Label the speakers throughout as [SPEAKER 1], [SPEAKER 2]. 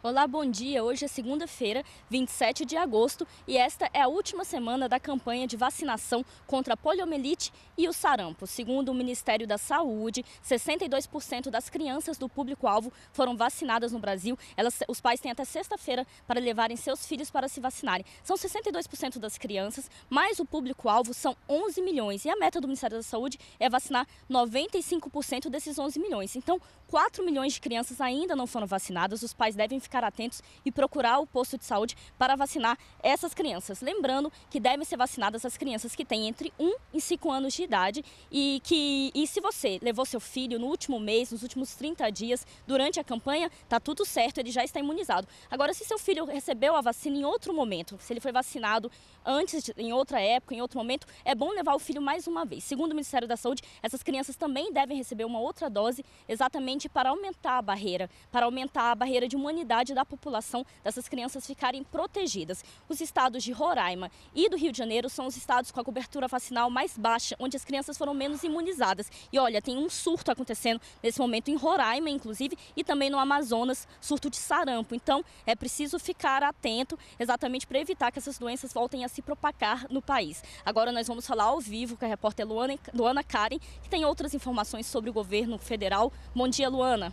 [SPEAKER 1] Olá, bom dia. Hoje é segunda-feira, 27 de agosto, e esta é a última semana da campanha de vacinação contra a poliomielite e o sarampo. Segundo o Ministério da Saúde, 62% das crianças do público-alvo foram vacinadas no Brasil. Elas, os pais têm até sexta-feira para levarem seus filhos para se vacinarem. São 62% das crianças, mas o público-alvo são 11 milhões. E a meta do Ministério da Saúde é vacinar 95% desses 11 milhões. Então, 4 milhões de crianças ainda não foram vacinadas. Os pais devem ficar atentos e procurar o posto de saúde para vacinar essas crianças. Lembrando que devem ser vacinadas as crianças que têm entre 1 e 5 anos de idade e que e se você levou seu filho no último mês, nos últimos 30 dias, durante a campanha, tá tudo certo, ele já está imunizado. Agora, se seu filho recebeu a vacina em outro momento, se ele foi vacinado antes, de, em outra época, em outro momento, é bom levar o filho mais uma vez. Segundo o Ministério da Saúde, essas crianças também devem receber uma outra dose exatamente para aumentar a barreira, para aumentar a barreira de humanidade necessidade da população dessas crianças ficarem protegidas. Os estados de Roraima e do Rio de Janeiro são os estados com a cobertura vacinal mais baixa, onde as crianças foram menos imunizadas. E olha, tem um surto acontecendo nesse momento em Roraima, inclusive, e também no Amazonas, surto de sarampo. Então, é preciso ficar atento exatamente para evitar que essas doenças voltem a se propagar no país. Agora nós vamos falar ao vivo com a repórter Luana, Luana Karen, que tem outras informações sobre o governo federal. Bom dia, Luana.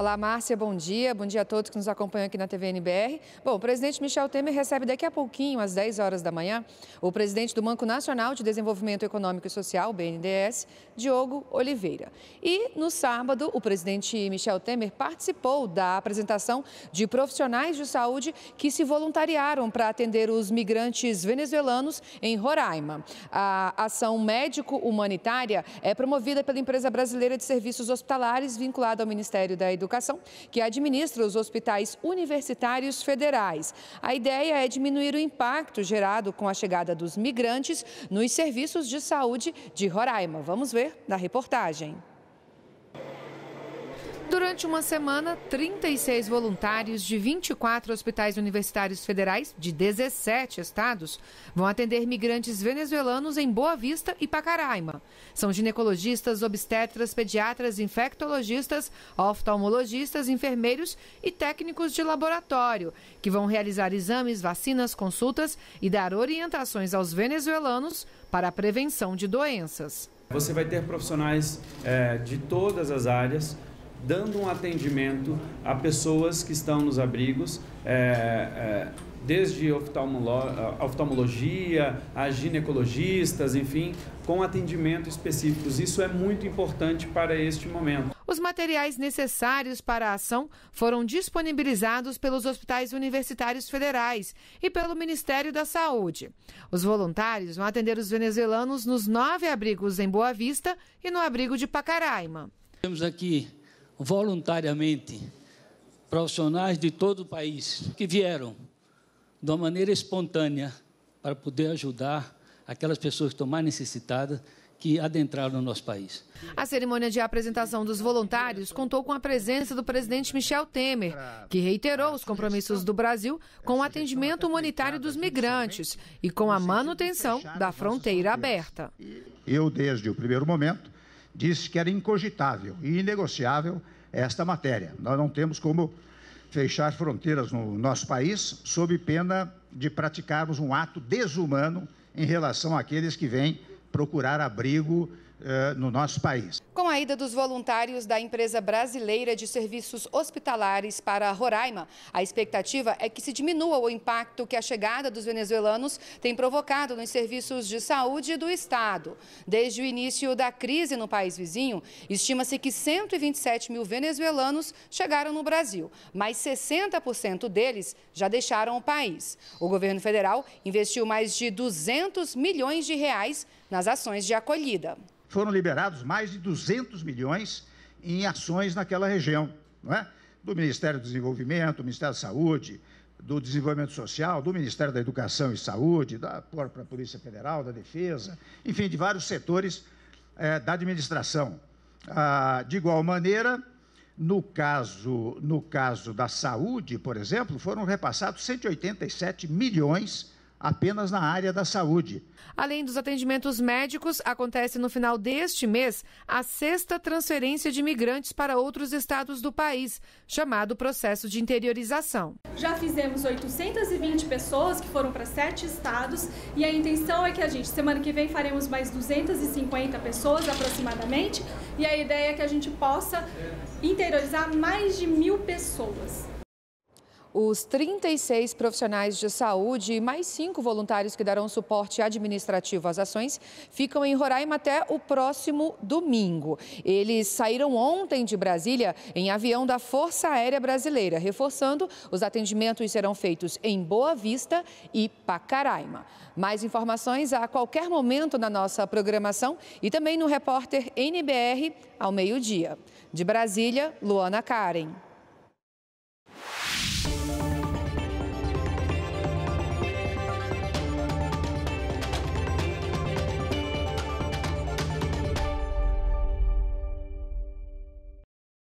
[SPEAKER 2] Olá, Márcia, bom dia. Bom dia a todos que nos acompanham aqui na TVNBR. Bom, o presidente Michel Temer recebe daqui a pouquinho, às 10 horas da manhã, o presidente do Banco Nacional de Desenvolvimento Econômico e Social, BNDES, Diogo Oliveira. E no sábado, o presidente Michel Temer participou da apresentação de profissionais de saúde que se voluntariaram para atender os migrantes venezuelanos em Roraima. A ação médico-humanitária é promovida pela empresa brasileira de serviços hospitalares vinculada ao Ministério da Educação Educação, que administra os hospitais universitários federais. A ideia é diminuir o impacto gerado com a chegada dos migrantes nos serviços de saúde de Roraima. Vamos ver na reportagem. Durante uma semana, 36 voluntários de 24 hospitais universitários federais de 17 estados vão atender migrantes venezuelanos em Boa Vista e Pacaraima. São ginecologistas, obstetras, pediatras, infectologistas, oftalmologistas, enfermeiros e técnicos de laboratório, que vão realizar exames, vacinas, consultas e dar orientações aos venezuelanos para a prevenção de doenças. Você vai ter profissionais é, de todas as áreas dando um atendimento a pessoas que estão nos abrigos, é, é, desde oftalmolo é, oftalmologia a ginecologistas, enfim, com atendimento específicos. Isso é muito importante para este momento. Os materiais necessários para a ação foram disponibilizados pelos hospitais universitários federais e pelo Ministério da Saúde. Os voluntários vão atender os venezuelanos nos nove abrigos em Boa Vista e no abrigo de Pacaraima.
[SPEAKER 3] Temos aqui voluntariamente profissionais de todo o país que vieram de uma maneira espontânea para poder ajudar aquelas pessoas que estão mais necessitadas que adentraram no nosso país.
[SPEAKER 2] A cerimônia de apresentação dos voluntários contou com a presença do presidente Michel Temer, que reiterou os compromissos do Brasil com o atendimento humanitário dos migrantes e com a manutenção da fronteira aberta.
[SPEAKER 3] Eu, desde o primeiro momento, disse que era incogitável e inegociável esta matéria. Nós não temos como fechar fronteiras no nosso país sob pena de praticarmos um ato desumano em relação àqueles que vêm procurar abrigo eh, no nosso país
[SPEAKER 2] saída dos voluntários da empresa brasileira de serviços hospitalares para Roraima, a expectativa é que se diminua o impacto que a chegada dos venezuelanos tem provocado nos serviços de saúde do Estado. Desde o início da crise no país vizinho, estima-se que 127 mil venezuelanos chegaram no Brasil, mas 60% deles já deixaram o país. O governo federal investiu mais de 200 milhões de reais nas ações de acolhida
[SPEAKER 3] foram liberados mais de 200 milhões em ações naquela região, não é? do Ministério do Desenvolvimento, do Ministério da Saúde, do Desenvolvimento Social, do Ministério da Educação e Saúde, da própria Polícia Federal, da Defesa, enfim, de vários setores é, da administração. Ah, de igual maneira, no caso, no caso da saúde, por exemplo, foram repassados 187 milhões apenas na área da saúde. Além dos
[SPEAKER 2] atendimentos médicos, acontece no final deste mês a sexta transferência de imigrantes para outros estados do país, chamado processo de interiorização. Já
[SPEAKER 1] fizemos 820 pessoas que foram para sete estados e a intenção é que a gente, semana que vem, faremos mais 250 pessoas aproximadamente e a ideia é que a gente possa interiorizar mais de mil pessoas
[SPEAKER 2] os 36 profissionais de saúde e mais cinco voluntários que darão suporte administrativo às ações ficam em Roraima até o próximo domingo. Eles saíram ontem de Brasília em avião da Força Aérea Brasileira, reforçando os atendimentos serão feitos em Boa Vista e Pacaraima. Mais informações a qualquer momento na nossa programação e também no repórter NBR ao meio-dia. De Brasília, Luana Karen.